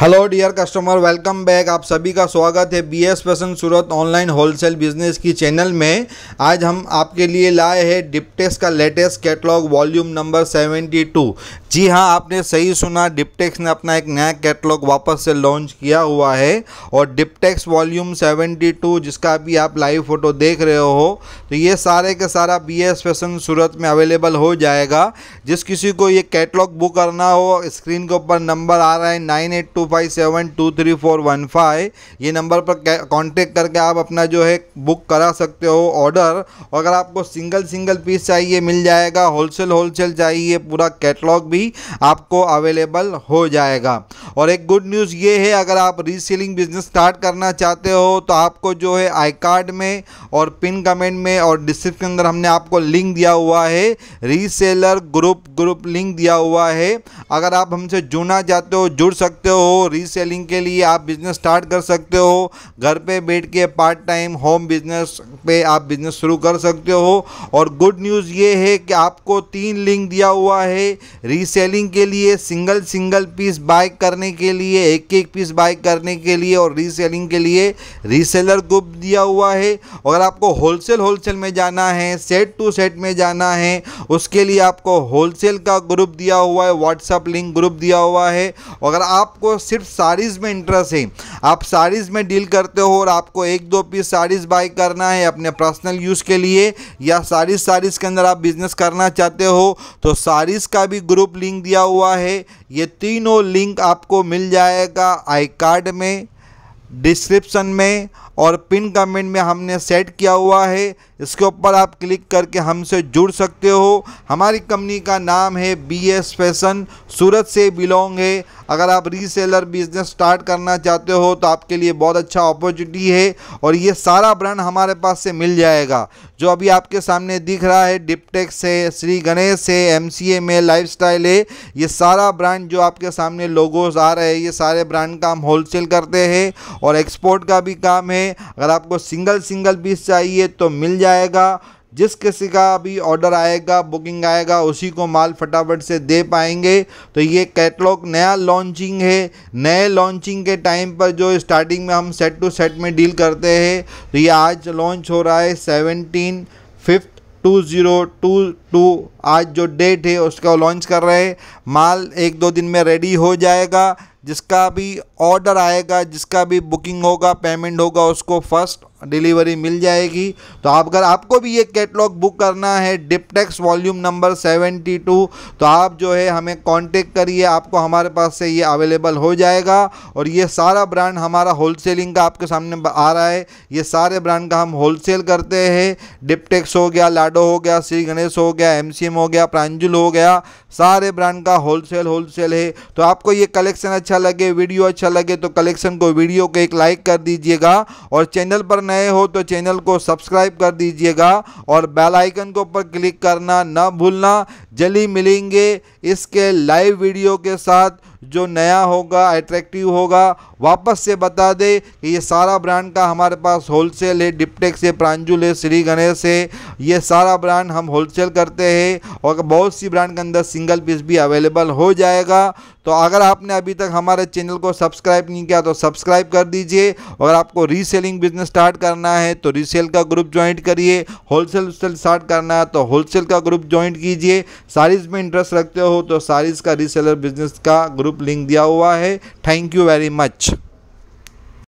hello dear customer welcome back आप सभी का स्वागत है B S fashion Surat online wholesale business की चैनल में आज हम आपके लिए लाए हैं डिप्टेस का लेटेस्ट कैटलॉग वॉल्यूम नंबर 72 जी हाँ आपने सही सुना डिपटेक्स ने अपना एक नया कैटलॉग वापस से लॉन्च किया हुआ है और डिपटेक्स वॉल्यूम 72 जिसका अभी आप लाइव फ़ोटो देख रहे हो तो ये सारे के सारा बी एस फैशन सूरत में अवेलेबल हो जाएगा जिस किसी को ये कैटलॉग बुक करना हो स्क्रीन के ऊपर नंबर आ रहा है nine eight two five seven two three four one five ये नंबर पर कॉन्टेक्ट करके आप अपना जो है बुक करा सकते हो ऑर्डर अगर आपको सिंगल सिंगल पीस चाहिए मिल जाएगा होलसेल होलसेल चाहिए पूरा कैटलॉग भी भी आपको अवेलेबल हो जाएगा और एक गुड न्यूज़ ये है अगर आप रीसेलिंग बिजनेस स्टार्ट करना चाहते हो तो आपको जो है आई कार्ड में और पिन कमेंट में और डिस्क्रिप्शन के अंदर हमने आपको लिंक दिया हुआ है रीसेलर ग्रुप ग्रुप लिंक दिया हुआ है अगर आप हमसे जुड़ना चाहते हो जुड़ सकते हो रीसेलिंग के लिए आप बिजनेस स्टार्ट कर सकते हो घर पे बैठ के पार्ट टाइम होम बिजनेस पे आप बिजनेस शुरू कर सकते हो और गुड न्यूज़ ये है कि आपको तीन लिंक दिया हुआ है री रीसेलिंग के लिए सिंगल सिंगल पीस बाय करने के लिए एक एक पीस बाय करने के लिए और रीसेलिंग के लिए रीसेलर ग्रुप दिया हुआ है अगर आपको होलसेल होलसेल में जाना है सेट टू सेट में जाना है उसके लिए आपको होलसेल का ग्रुप दिया हुआ है व्हाट्सअप लिंक ग्रुप दिया हुआ है अगर आपको सिर्फ साड़ीज़ में इंटरेस्ट है आप साड़ीज़ में डील करते हो और आपको एक दो पीस साड़ीज़ बाय करना है अपने पर्सनल यूज़ के लिए या साड़ीज़ साड़ीज़ के अंदर आप बिज़नेस करना चाहते हो तो साड़ीज़ का भी ग्रुप लिंक दिया हुआ है ये तीनों लिंक आपको मिल जाएगा आई कार्ड में डिस्क्रिप्शन में और पिन कमेंट में हमने सेट किया हुआ है इसके ऊपर आप क्लिक करके हमसे जुड़ सकते हो हमारी कंपनी का नाम है बी एस फैशन सूरत से बिलोंग है अगर आप रीसेलर बिजनेस स्टार्ट करना चाहते हो तो आपके लिए बहुत अच्छा अपॉर्चुनिटी है और ये सारा ब्रांड हमारे पास से मिल जाएगा जो अभी आपके सामने दिख रहा है डिपटेक्स है श्री गणेश है एम सी एम है लाइफ स्टाइल है ये सारा ब्रांड जो आपके सामने लोगोज आ रहे हैं ये सारे ब्रांड का हम होलसेल करते हैं और एक्सपोर्ट का भी काम है में अगर आपको सिंगल सिंगल पीस चाहिए तो मिल जाएगा जिस किसी का भी ऑर्डर आएगा बुकिंग आएगा उसी को माल फटाफट से दे पाएंगे तो ये कैटलॉग नया लॉन्चिंग है नए लॉन्चिंग के टाइम पर जो स्टार्टिंग में हम सेट टू सेट में डील करते हैं तो ये आज लॉन्च हो रहा है seventeen fifth two zero two two आज जो डेट है उसका लॉन्च कर रहे हैं माल एक दो दिन में रेडी हो जाएगा जिसका भी ऑर्डर आएगा जिसका भी बुकिंग होगा पेमेंट होगा उसको फर्स्ट डिलीवरी मिल जाएगी तो आप अगर आपको भी ये कैटलॉग बुक करना है डिपटेक्स वॉल्यूम नंबर 72 तो आप जो है हमें कांटेक्ट करिए आपको हमारे पास से ये अवेलेबल हो जाएगा और ये सारा ब्रांड हमारा होलसेलिंग का आपके सामने आ रहा है ये सारे ब्रांड का हम होलसेल करते हैं डिपटेक्स हो गया लाडो हो गया श्री गणेश हो गया एम हो गया प्रांजुल हो गया सारे ब्रांड का होलसेल होलसेल है तो आपको ये कलेक्शन अच्छा लगे वीडियो अच्छा लगे तो कलेक्शन को वीडियो को एक लाइक कर दीजिएगा और चैनल पर नए हो तो चैनल को सब्सक्राइब कर दीजिएगा और बेल आइकन के ऊपर क्लिक करना ना भूलना जल्दी मिलेंगे इसके लाइव वीडियो के साथ जो नया होगा अट्रैक्टिव होगा वापस से बता दे कि ये सारा ब्रांड का हमारे पास होलसेल है डिपटेक्स है प्रांजुल है श्री गणेश है ये सारा ब्रांड हम होलसेल करते हैं और बहुत सी ब्रांड के अंदर सिंगल पीस भी अवेलेबल हो जाएगा तो अगर आपने अभी तक हमारे चैनल को सब्सक्राइब नहीं किया तो सब्सक्राइब कर दीजिए और आपको रीसेलिंग बिजनेस स्टार्ट करना है तो रीसेल का ग्रुप ज्वाइंट करिए होलसेल स्टार्ट करना है तो होलसेल का ग्रुप ज्वाइंट कीजिए साड़ीज़ में इंटरेस्ट रखते हो तो साड़ीज़ का रीसेलर बिजनेस का ग्रुप रूप लिंक दिया हुआ है थैंक यू वेरी मच